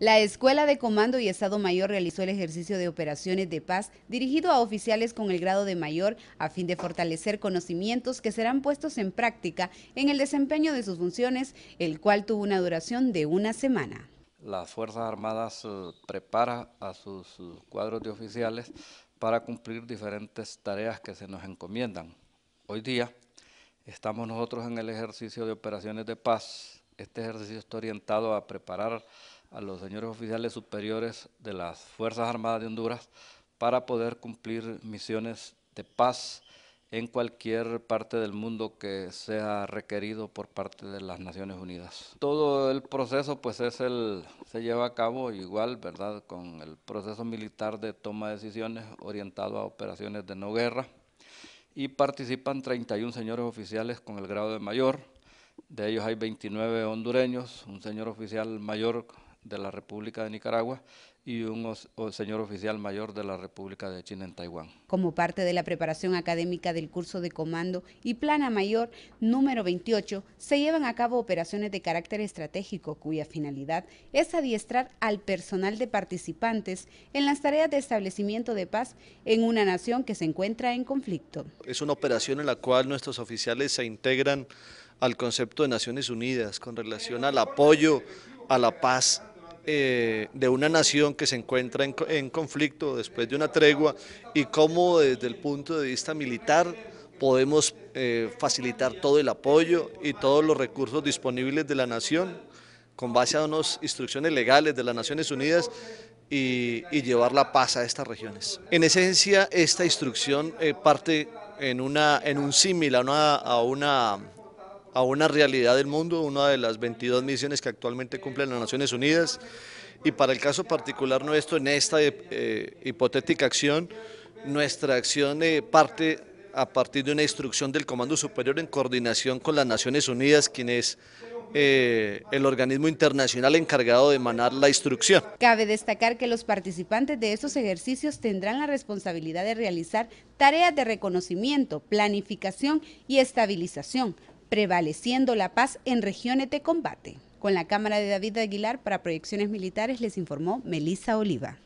La Escuela de Comando y Estado Mayor realizó el ejercicio de operaciones de paz dirigido a oficiales con el grado de mayor a fin de fortalecer conocimientos que serán puestos en práctica en el desempeño de sus funciones, el cual tuvo una duración de una semana. Las Fuerzas Armadas eh, prepara a sus cuadros de oficiales para cumplir diferentes tareas que se nos encomiendan. Hoy día estamos nosotros en el ejercicio de operaciones de paz. Este ejercicio está orientado a preparar a los señores oficiales superiores de las Fuerzas Armadas de Honduras para poder cumplir misiones de paz en cualquier parte del mundo que sea requerido por parte de las Naciones Unidas. Todo el proceso pues es el se lleva a cabo igual, ¿verdad?, con el proceso militar de toma de decisiones orientado a operaciones de no guerra y participan 31 señores oficiales con el grado de mayor. De ellos hay 29 hondureños, un señor oficial mayor de la República de Nicaragua y un señor oficial mayor de la República de China en Taiwán. Como parte de la preparación académica del curso de comando y plana mayor número 28, se llevan a cabo operaciones de carácter estratégico cuya finalidad es adiestrar al personal de participantes en las tareas de establecimiento de paz en una nación que se encuentra en conflicto. Es una operación en la cual nuestros oficiales se integran al concepto de Naciones Unidas con relación al apoyo a la paz eh, de una nación que se encuentra en, conflicto después de una tregua y cómo desde el punto de vista militar podemos eh, facilitar todo el apoyo y todos los recursos disponibles de la nación con base a unas instrucciones legales de las Naciones Unidas y, llevar la paz a estas regiones. En esencia, esta instrucción eh, parte en, una, en un símil a una, a una a una realidad del mundo, una de las 22 misiones que actualmente cumplen las Naciones Unidas. Y para el caso particular nuestro, en esta eh, hipotética acción, nuestra acción eh, parte a partir de una instrucción del Comando Superior en coordinación con las Naciones Unidas, quien es eh, el organismo internacional encargado de emanar la instrucción. Cabe destacar que los participantes de estos ejercicios tendrán la responsabilidad de realizar tareas de reconocimiento, planificación y estabilización prevaleciendo la paz en regiones de combate. Con la cámara de David Aguilar para proyecciones militares les informó Melisa Oliva.